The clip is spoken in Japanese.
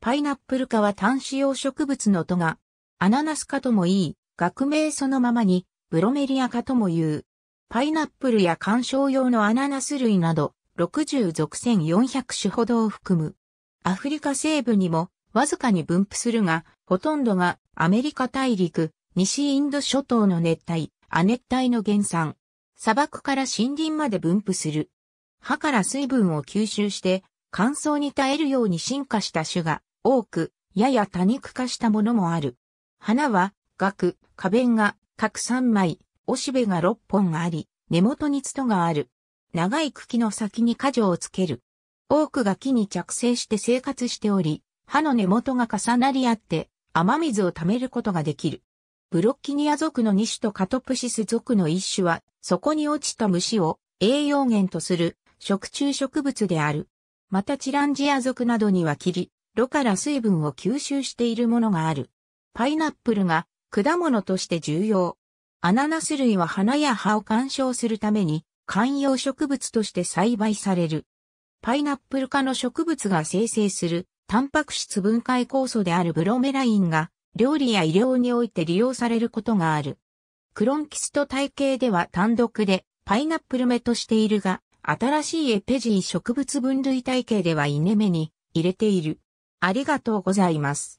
パイナップル科は単子葉植物のトガ、アナナス科ともいい、学名そのままに、ブロメリア科とも言う。パイナップルや観賞用のアナナス類など、60属1400種ほどを含む。アフリカ西部にも、わずかに分布するが、ほとんどがアメリカ大陸、西インド諸島の熱帯、亜熱帯の原産。砂漠から森林まで分布する。葉から水分を吸収して、乾燥に耐えるように進化した種が多く、やや多肉化したものもある。花は、額、花弁が、各3枚、おしべが6本あり、根元にツがある。長い茎の先に果樹をつける。多くが木に着生して生活しており、歯の根元が重なり合って、雨水を溜めることができる。ブロッキニア属の2種とカトプシス属の1種は、そこに落ちた虫を栄養源とする食虫植物である。またチランジア属などには霧、炉から水分を吸収しているものがある。パイナップルが果物として重要。アナナス類は花や葉を鑑賞するために観葉植物として栽培される。パイナップル科の植物が生成するタンパク質分解酵素であるブロメラインが料理や医療において利用されることがある。クロンキスト体系では単独でパイナップル目としているが、新しいエペジー植物分類体系ではイネ目に入れている。ありがとうございます。